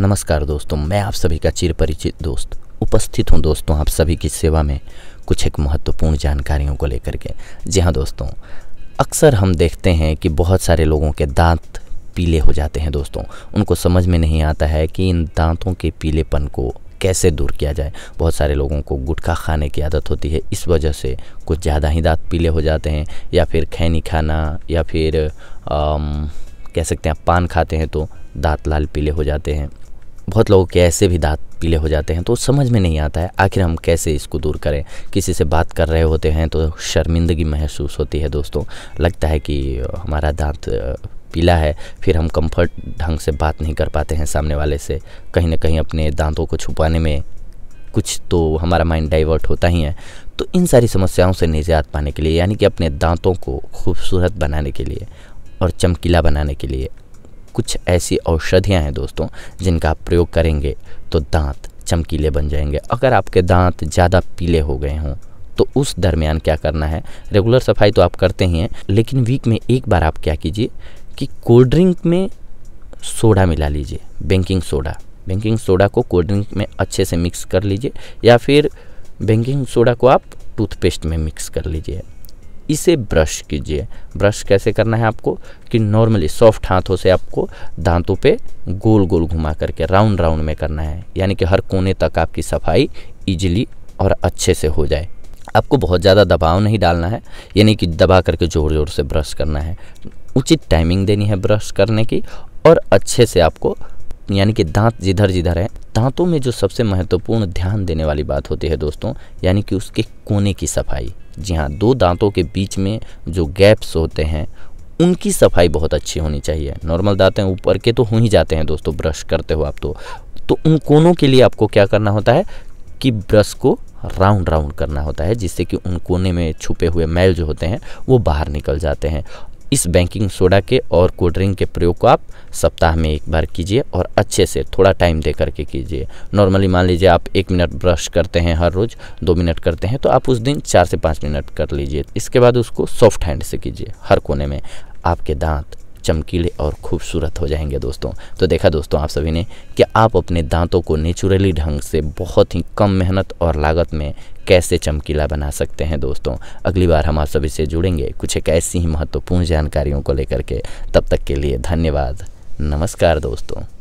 नमस्कार दोस्तों मैं आप सभी का चिर परिचित दोस्त उपस्थित हूं दोस्तों आप सभी की सेवा में कुछ एक महत्वपूर्ण जानकारियों को लेकर के जी हाँ दोस्तों अक्सर हम देखते हैं कि बहुत सारे लोगों के दांत पीले हो जाते हैं दोस्तों उनको समझ में नहीं आता है कि इन दांतों के पीलेपन को कैसे दूर किया जाए बहुत सारे लोगों को गुटखा खाने की आदत होती है इस वजह से कुछ ज़्यादा ही दांत पीले हो जाते हैं या फिर खैनी खाना या फिर आम, कह सकते हैं पान खाते हैं तो दांत लाल पीले हो जाते हैं बहुत लोगों के ऐसे भी दांत पीले हो जाते हैं तो समझ में नहीं आता है आखिर हम कैसे इसको दूर करें किसी से बात कर रहे होते हैं तो शर्मिंदगी महसूस होती है दोस्तों लगता है कि हमारा दांत पीला है फिर हम कंफर्ट ढंग से बात नहीं कर पाते हैं सामने वाले से कहीं ना कहीं अपने दांतों को छुपाने में कुछ तो हमारा माइंड डाइवर्ट होता ही है तो इन सारी समस्याओं से निजात पाने के लिए यानी कि अपने दांतों को खूबसूरत बनाने के लिए और चमकीला बनाने के लिए कुछ ऐसी औषधियाँ हैं दोस्तों जिनका आप प्रयोग करेंगे तो दांत चमकीले बन जाएंगे अगर आपके दांत ज़्यादा पीले हो गए हों तो उस दरमियान क्या करना है रेगुलर सफाई तो आप करते ही हैं लेकिन वीक में एक बार आप क्या कीजिए कि कोल्ड ड्रिंक में सोडा मिला लीजिए बेकिंग सोडा बेकिंग सोडा को कोल्ड ड्रिंक में अच्छे से मिक्स कर लीजिए या फिर बेकिंग सोडा को आप टूथपेस्ट में मिक्स कर लीजिए इसे ब्रश कीजिए ब्रश कैसे करना है आपको कि नॉर्मली सॉफ्ट हाथों से आपको दांतों पे गोल गोल घुमा करके राउंड राउंड में करना है यानी कि हर कोने तक आपकी सफाई ईजिली और अच्छे से हो जाए आपको बहुत ज़्यादा दबाव नहीं डालना है यानी कि दबा करके ज़ोर ज़ोर से ब्रश करना है उचित टाइमिंग देनी है ब्रश करने की और अच्छे से आपको यानी कि दांत जिधर जिधर है दांतों में जो सबसे महत्वपूर्ण ध्यान देने वाली बात होती है दोस्तों यानी कि उसके कोने की सफाई जी हाँ दो दांतों के बीच में जो गैप्स होते हैं उनकी सफाई बहुत अच्छी होनी चाहिए नॉर्मल दांतें ऊपर के तो हो ही जाते हैं दोस्तों ब्रश करते हो आप तो तो उन कोनों के लिए आपको क्या करना होता है कि ब्रश को राउंड राउंड करना होता है जिससे कि उन कोने में छुपे हुए मैल जो होते हैं वो बाहर निकल जाते हैं इस बैंकिंग सोडा के और कोल्ड ड्रिंक के प्रयोग को आप सप्ताह में एक बार कीजिए और अच्छे से थोड़ा टाइम दे करके कीजिए नॉर्मली मान लीजिए आप एक मिनट ब्रश करते हैं हर रोज़ दो मिनट करते हैं तो आप उस दिन चार से पाँच मिनट कर लीजिए इसके बाद उसको सॉफ्ट हैंड से कीजिए हर कोने में आपके दांत चमकीले और खूबसूरत हो जाएंगे दोस्तों तो देखा दोस्तों आप सभी ने कि आप अपने दांतों को नेचुरली ढंग से बहुत ही कम मेहनत और लागत में कैसे चमकीला बना सकते हैं दोस्तों अगली बार हम आप सभी से जुड़ेंगे कुछ एक ऐसी ही महत्वपूर्ण जानकारियों को लेकर के तब तक के लिए धन्यवाद नमस्कार दोस्तों